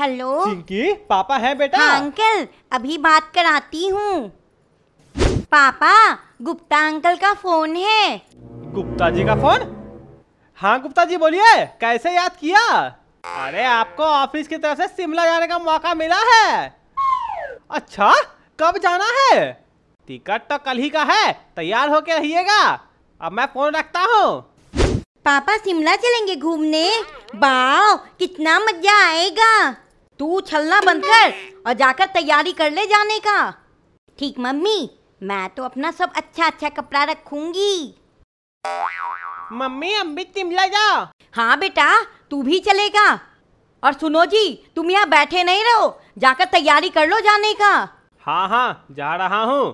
hello Chinki पापा है बेटा हाँ, अंकल अभी बात कराती हूँ पापा गुप्ता अंकल का फोन है गुप्ता जी का फोन हाँ गुप्ता जी बोलिए कैसे याद किया अरे आपको ऑफिस की तरफ से शिमला जाने का मौका मिला है अच्छा कब जाना है टिकट तो कल ही का है तैयार होके रहिएगा अब मैं फोन रखता हूँ पापा शिमला चलेंगे घूमने बाव कितना मजा आएगा तू छलना बंद कर और जाकर तैयारी कर ले जाने का ठीक मम्मी मैं तो अपना सब अच्छा अच्छा कपड़ा रखूंगी मम्मी तुम शिमला जाओ हाँ बेटा तू भी चलेगा और सुनो जी तुम यहाँ बैठे नहीं रहो जाकर तैयारी कर लो जाने का हाँ हाँ जा रहा हूँ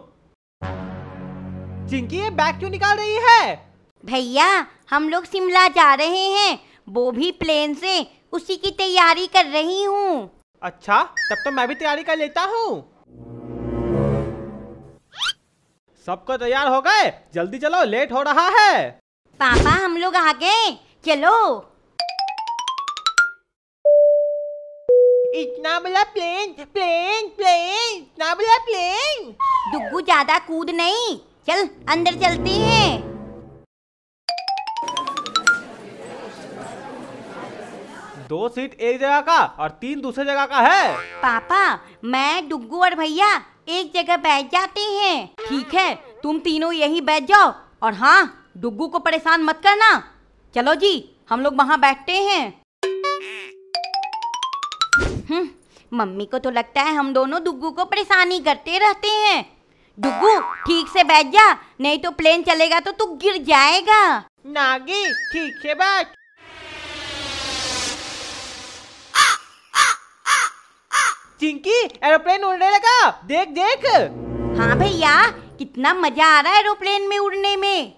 चिंकी ये बैग क्यों निकाल रही है भैया हम लोग शिमला जा रहे हैं वो भी प्लेन से उसी की तैयारी कर रही हूँ अच्छा तब तो मैं भी तैयारी कर लेता हूँ सबको तैयार हो गए जल्दी चलो लेट हो रहा है पापा हम लोग आ गए चलो इतना बड़ा प्लेन प्लेन प्लेन इतना बड़ा प्लेन दुग्गू ज्यादा कूद नहीं चल अंदर चलते हैं दो सीट एक जगह का और तीन दूसरे जगह का है पापा मैं डुगू और भैया एक जगह बैठ जाते हैं ठीक है तुम तीनों यही बैठ जाओ और हाँ डुगू को परेशान मत करना चलो जी हम लोग वहाँ बैठते हैं हम्म, मम्मी को तो लगता है हम दोनों डुगू को परेशानी करते रहते हैं डुगू ठीक से बैठ जा नहीं तो प्लेन चलेगा तो तू गिर जाएगा नागी ठीक से बैठ चिंकी एरोप्लेन उड़ने लगा देख देख हाँ भैया कितना मजा आ रहा है एरोप्लेन में उड़ने में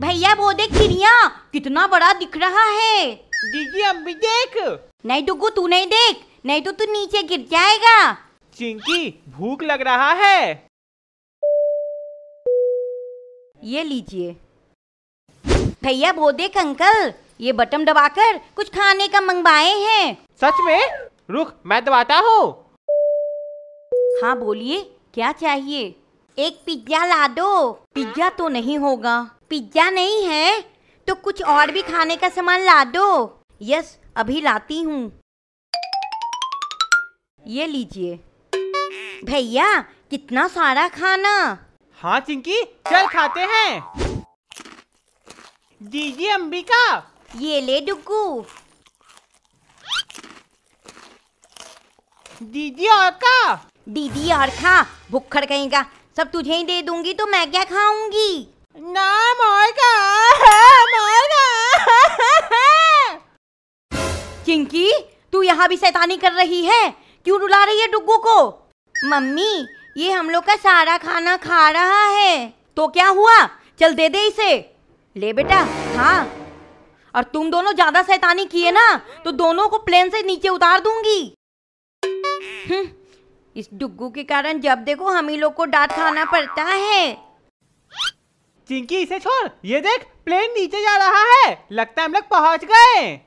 भैया वो देख चिड़िया कितना बड़ा दिख रहा है दीदी हम भी देख नहीं डुगू तो तू नहीं देख नहीं तो तू नीचे गिर जाएगा चिंकी भूख लग रहा है ये लीजिए भैया वो देख अंकल ये बटन दबाकर कुछ खाने का मंगवाए हैं सच में रुक मैं दबाता हूँ हाँ बोलिए क्या चाहिए एक पिज्जा ला दो पिज्जा तो नहीं होगा पिज्जा नहीं है तो कुछ और भी खाने का सामान ला दो यस अभी लाती हूँ ये लीजिए भैया कितना सारा खाना हाँ चिंकी चल खाते हैं दीजिए अंबिका ये ले डुगू दीदी और खा दीदी और खा भुखड़ कहेगा सब तुझे ही दे दूंगी तो मैं क्या खाऊंगी ना मोरगा मोरगा चिंकी तू यहाँ भी सैतानी कर रही है क्यों रुला रही है डुगू को मम्मी ये हम लोग का सारा खाना खा रहा है तो क्या हुआ चल दे दे इसे ले बेटा हाँ और तुम दोनों ज्यादा सैतानी किए ना तो दोनों को प्लेन से नीचे उतार दूंगी हम्म, इस डुग्गू के कारण जब देखो हम ही लोग को डांट खाना पड़ता है चिंकी इसे छोड़ ये देख प्लेन नीचे जा रहा है लगता है हम लोग पहुंच गए